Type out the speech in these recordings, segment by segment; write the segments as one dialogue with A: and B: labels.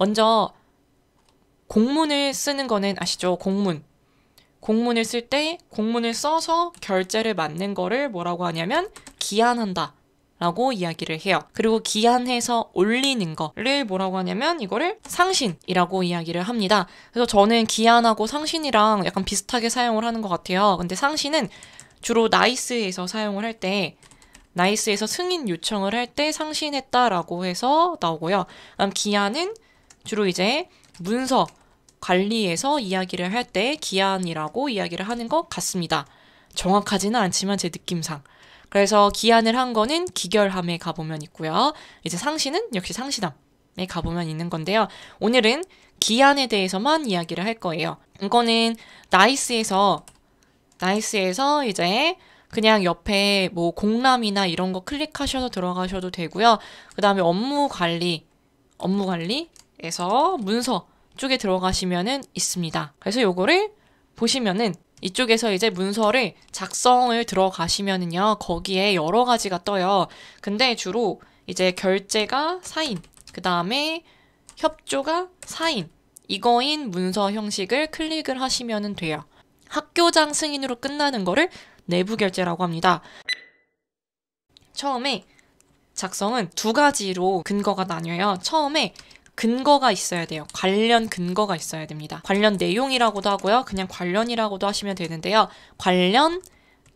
A: 먼저 공문을 쓰는 거는 아시죠? 공문. 공문을 쓸 때 공문을 써서 결제를 맞는 거를 뭐라고 하냐면 기한한다. 라고 이야기를 해요. 그리고 기한해서 올리는 거를 뭐라고 하냐면 이거를 상신이라고 이야기를 합니다. 그래서 저는 기한하고 상신이랑 약간 비슷하게 사용을 하는 것 같아요. 근데 상신은 주로 나이스에서 사용을 할 때 나이스에서 승인 요청을 할 때 상신했다라고 해서 나오고요. 그다음 기한은 주로 이제 문서 관리에서 이야기를 할 때 기한이라고 이야기를 하는 것 같습니다. 정확하지는 않지만 제 느낌상. 그래서 기한을 한 거는 기결함에 가보면 있고요. 이제 상시는 역시 상시담에 가보면 있는 건데요. 오늘은 기한에 대해서만 이야기를 할 거예요. 이거는 나이스에서 나이스에서 이제 그냥 옆에 뭐 공람이나 이런 거 클릭하셔서 들어가셔도 되고요. 그 다음에 업무 관리, 업무 관리, 에서 문서 쪽에 들어가시면은 있습니다. 그래서 요거를 보시면은 이쪽에서 이제 문서를 작성을 들어가시면은요. 거기에 여러 가지가 떠요. 근데 주로 이제 결제가 사인, 그다음에 협조가 사인 이거인 문서 형식을 클릭을 하시면 돼요. 학교장 승인으로 끝나는 거를 내부 결제라고 합니다. 처음에 작성은 두 가지로 근거가 나뉘어요. 처음에 근거가 있어야 돼요. 관련 근거가 있어야 됩니다. 관련 내용이라고도 하고요. 그냥 관련이라고도 하시면 되는데요. 관련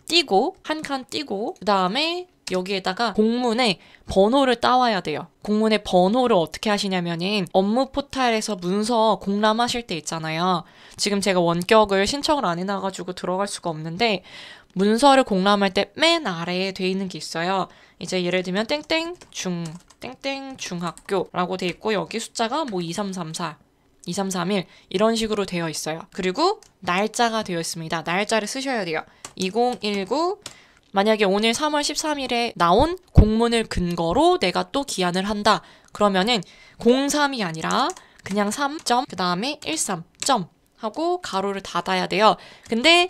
A: 띄고 한 칸 띄고 그 다음에 여기에다가 공문에 번호를 따와야 돼요. 공문의 번호를 어떻게 하시냐면은 업무 포탈에서 문서 공람하실 때 있잖아요. 지금 제가 원격을 신청을 안 해놔가지고 들어갈 수가 없는데 문서를 공람할 때 맨 아래에 돼 있는 게 있어요. 이제 예를 들면 땡땡 중 땡땡 중학교라고 돼 있고 여기 숫자가 뭐2334 2331 이런 식으로 되어 있어요. 그리고 날짜가 되어 있습니다. 날짜를 쓰셔야 돼요. 2019 만약에 오늘 3월 13일에 나온 공문을 근거로 내가 또 기한을 한다. 그러면은 03이 아니라 그냥 3점, 그 다음에 13점 하고 가로를 닫아야 돼요. 근데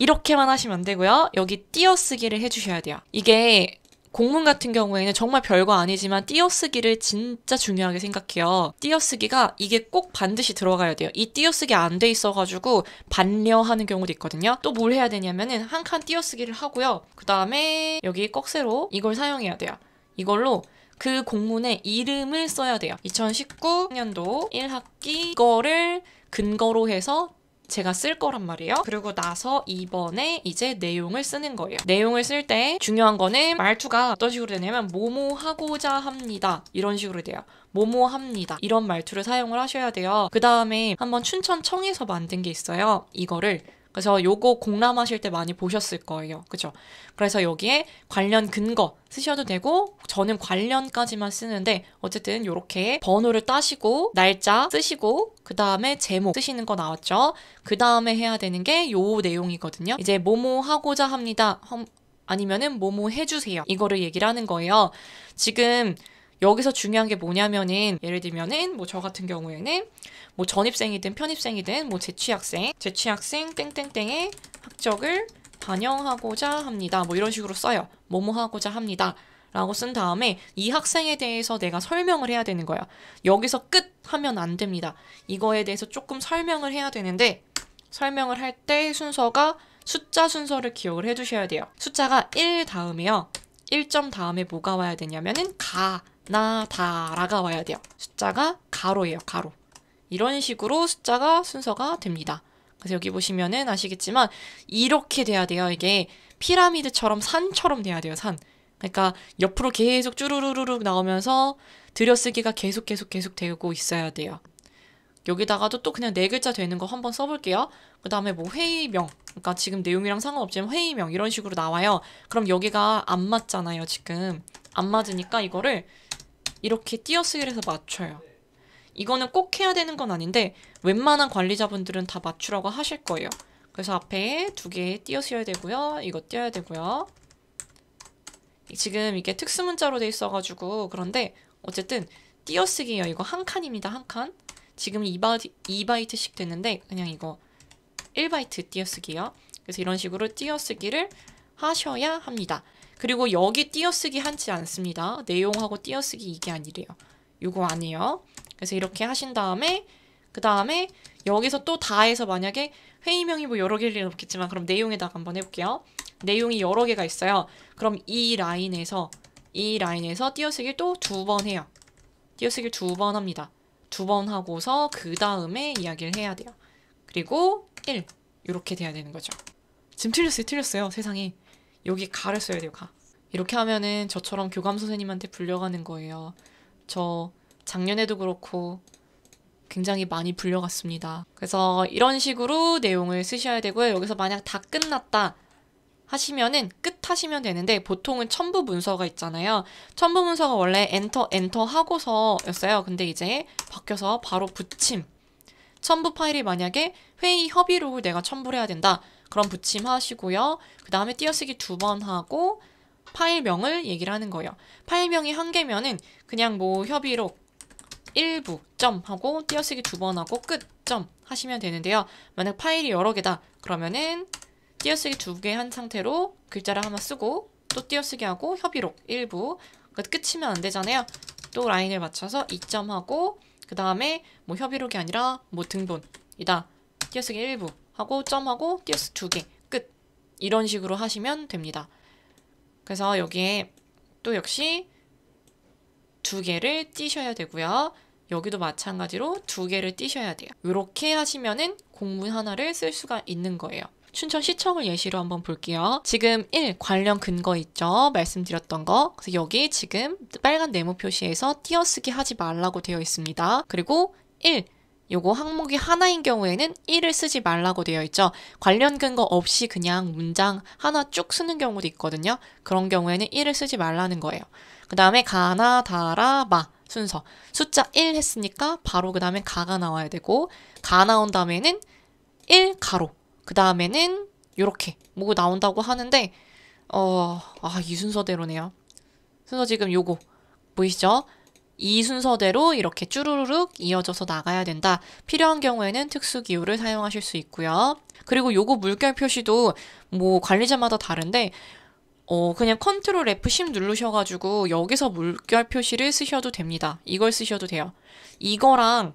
A: 이렇게만 하시면 안 되고요. 여기 띄어쓰기를 해주셔야 돼요. 이게 공문 같은 경우에는 정말 별거 아니지만 띄어쓰기를 진짜 중요하게 생각해요. 띄어쓰기가 이게 꼭 반드시 들어가야 돼요. 이 띄어쓰기 안 돼 있어가지고 반려하는 경우도 있거든요. 또 뭘 해야 되냐면은 한 칸 띄어쓰기를 하고요. 그 다음에 여기 꺽쇠로 이걸 사용해야 돼요. 이걸로 그 공문의 이름을 써야 돼요. 2019년도 1학기 거를 근거로 해서 제가 쓸 거란 말이에요. 그리고 나서 2번에 이제 내용을 쓰는 거예요. 내용을 쓸 때 중요한 거는 말투가 어떤 식으로 되냐면 뭐뭐 하고자 합니다. 이런 식으로 돼요. 뭐뭐 합니다. 이런 말투를 사용을 하셔야 돼요. 그 다음에 한번 춘천청에서 만든 게 있어요. 이거를 그래서 요거 공람하실 때 많이 보셨을 거예요. 그죠? 그래서 여기에 관련 근거 쓰셔도 되고 저는 관련까지만 쓰는데 어쨌든 요렇게 번호를 따시고 날짜 쓰시고 그 다음에 제목 쓰시는 거 나왔죠? 그 다음에 해야 되는 게 요 내용이거든요. 이제 뭐뭐 하고자 합니다. 아니면은 뭐뭐 해주세요. 이거를 얘기를 하는 거예요. 지금 여기서 중요한 게 뭐냐면은 예를 들면은 뭐 저 같은 경우에는 뭐 전입생이든 편입생이든 뭐 재취학생, 재취학생 땡땡땡의 학적을 반영하고자 합니다. 뭐 이런 식으로 써요. 뭐뭐 하고자 합니다. 라고 쓴 다음에 이 학생에 대해서 내가 설명을 해야 되는 거야. 여기서 끝 하면 안 됩니다. 이거에 대해서 조금 설명을 해야 되는데 설명을 할 때 순서가 숫자 순서를 기억을 해두셔야 돼요. 숫자가 1 다음에요. 1점 다음에 뭐가 와야 되냐면은 가 나다라가 와야 돼요. 숫자가 가로예요. 가로. 이런 식으로 숫자가 순서가 됩니다. 그래서 여기 보시면은 아시겠지만 이렇게 돼야 돼요. 이게 피라미드처럼 산처럼 돼야 돼요. 산. 그러니까 옆으로 계속 쭈루루루루 나오면서 들여쓰기가 계속 계속 계속 되고 있어야 돼요. 여기다가도 또 그냥 네 글자 되는 거 한번 써볼게요. 그 다음에 뭐 회의명. 그러니까 지금 내용이랑 상관없지만 회의명 이런 식으로 나와요. 그럼 여기가 안 맞잖아요. 지금 안 맞으니까 이거를 이렇게 띄어쓰기를 해서 맞춰요. 이거는 꼭 해야 되는 건 아닌데 웬만한 관리자분들은 다 맞추라고 하실 거예요. 그래서 앞에 두 개 띄어쓰야 여 되고요. 이거 띄어야 되고요. 지금 이게 특수문자로 돼 있어가지고 그런데 어쨌든 띄어쓰기예요. 이거 한 칸입니다. 한 칸. 지금 2바이, 2바이트씩 됐는데 그냥 이거 1바이트 띄어쓰기요. 예 그래서 이런 식으로 띄어쓰기를 하셔야 합니다. 그리고 여기 띄어쓰기 한치 않습니다. 내용하고 띄어쓰기 이게 아니래요. 이거 아니에요. 그래서 이렇게 하신 다음에 그 다음에 여기서 또 다해서 만약에 회의명이 뭐 여러 개일 리는 없겠지만 그럼 내용에다가 한번 해볼게요. 내용이 여러 개가 있어요. 그럼 이 라인에서 이 라인에서 띄어쓰기또두 번 해요. 띄어쓰기두 번 합니다. 두 번 하고서 그 다음에 이야기를 해야 돼요. 그리고 1 이렇게 돼야 되는 거죠. 지금 틀렸어요. 틀렸어요. 세상에. 여기 가를 써야 돼요, 가. 이렇게 하면은 저처럼 교감 선생님한테 불려가는 거예요. 저 작년에도 그렇고 굉장히 많이 불려갔습니다. 그래서 이런 식으로 내용을 쓰셔야 되고요. 여기서 만약 다 끝났다 하시면은 끝 하시면 되는데 보통은 첨부 문서가 있잖아요. 첨부 문서가 원래 엔터 엔터 하고서였어요. 근데 이제 바뀌어서 바로 붙임. 첨부 파일이 만약에 회의 협의록을 내가 첨부해야 를 된다. 그런 붙임 하시고요. 그 다음에 띄어쓰기 두 번 하고 파일명을 얘기를 하는 거예요. 파일명이 한 개면은 그냥 뭐 협의록 일부 점 하고 띄어쓰기 두 번 하고 끝 점 하시면 되는데요. 만약 파일이 여러 개다 그러면은 띄어쓰기 두 개 한 상태로 글자를 하나 쓰고 또 띄어쓰기 하고 협의록 일부 그러니까 끝이면 안 되잖아요. 또 라인을 맞춰서 2점 하고 그 다음에 뭐 협의록이 아니라 뭐 등본이다. 띄어쓰기 일부 하고 점하고 띄어쓰 두 개 끝 이런 식으로 하시면 됩니다. 그래서 여기에 또 역시 두 개를 띄셔야 되고요. 여기도 마찬가지로 두 개를 띄셔야 돼요. 이렇게 하시면은 공문 하나를 쓸 수가 있는 거예요. 춘천시청을 예시로 한번 볼게요. 지금 1. 관련 근거 있죠? 말씀드렸던 거. 그래서 여기 지금 빨간 네모 표시에서 띄어쓰기 하지 말라고 되어 있습니다. 그리고 1. 요거 항목이 하나인 경우에는 1을 쓰지 말라고 되어 있죠. 관련 근거 없이 그냥 문장 하나 쭉 쓰는 경우도 있거든요. 그런 경우에는 1을 쓰지 말라는 거예요. 그 다음에 가나, 다라, 마 순서. 숫자 1 했으니까 바로 그 다음에 가가 나와야 되고 가 나온 다음에는 1 가로. 그 다음에는 요렇게 뭐 나온다고 하는데 어, 아, 이 순서대로네요. 순서 지금 요거 보이시죠? 이 순서대로 이렇게 쭈루룩 이어져서 나가야 된다. 필요한 경우에는 특수기호를 사용하실 수 있고요. 그리고 요거 물결 표시도 뭐 관리자마다 다른데 어, 그냥 컨트롤 F10 누르셔가지고 여기서 물결 표시를 쓰셔도 됩니다. 이걸 쓰셔도 돼요. 이거랑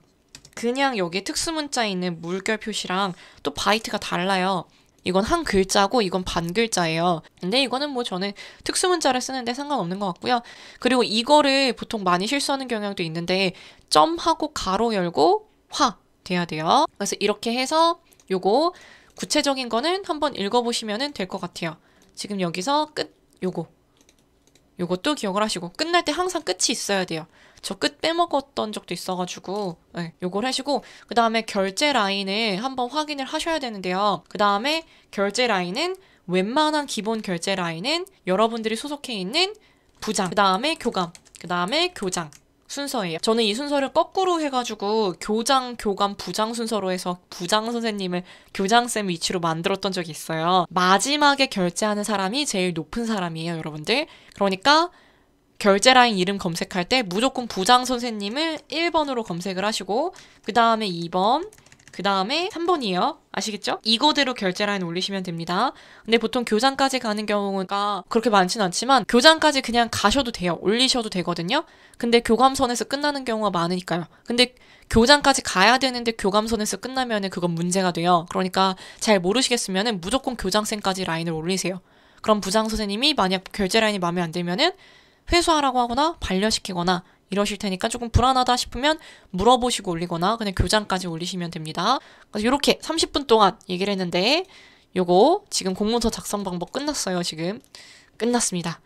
A: 그냥 여기에 특수문자 있는 물결 표시랑 또 바이트가 달라요. 이건 한 글자고 이건 반 글자예요. 근데 이거는 뭐 저는 특수문자를 쓰는데 상관없는 것 같고요. 그리고 이거를 보통 많이 실수하는 경향도 있는데 점하고 가로 열고 화 돼야 돼요. 그래서 이렇게 해서 요거 구체적인 거는 한번 읽어보시면 될 것 같아요. 지금 여기서 끝 요거 요것도 기억을 하시고 끝날 때 항상 끝이 있어야 돼요. 저끝 빼먹었던 적도 있어가지고 네, 요걸 하시고 그 다음에 결제 라인을 한번 확인을 하셔야 되는데요. 그 다음에 결제 라인은 웬만한 기본 결제 라인은 여러분들이 소속해 있는 부장, 그 다음에 교감, 그 다음에 교장, 순서예요. 저는 이 순서를 거꾸로 해가지고 교장, 교감, 부장 순서로 해서 부장 선생님을 교장쌤 위치로 만들었던 적이 있어요. 마지막에 결제하는 사람이 제일 높은 사람이에요, 여러분들. 그러니까 결제 라인 이름 검색할 때 무조건 부장 선생님을 1번으로 검색을 하시고 그 다음에 2번 그 다음에 3번이에요. 아시겠죠? 이거대로 결제 라인 올리시면 됩니다. 근데 보통 교장까지 가는 경우가 그렇게 많진 않지만 교장까지 그냥 가셔도 돼요. 올리셔도 되거든요. 근데 교감선에서 끝나는 경우가 많으니까요. 근데 교장까지 가야 되는데 교감선에서 끝나면은 그건 문제가 돼요. 그러니까 잘모르시겠으면 무조건 교장쌤까지 라인을 올리세요. 그럼 부장 선생님이 만약 결제 라인이 마음에 안 들면은 회수하라고 하거나 반려시키거나 이러실 테니까 조금 불안하다 싶으면 물어보시고 올리거나 그냥 교장까지 올리시면 됩니다. 그래서 이렇게 30분 동안 얘기를 했는데 요거 지금 공문서 작성 방법 끝났어요, 지금. 끝났습니다.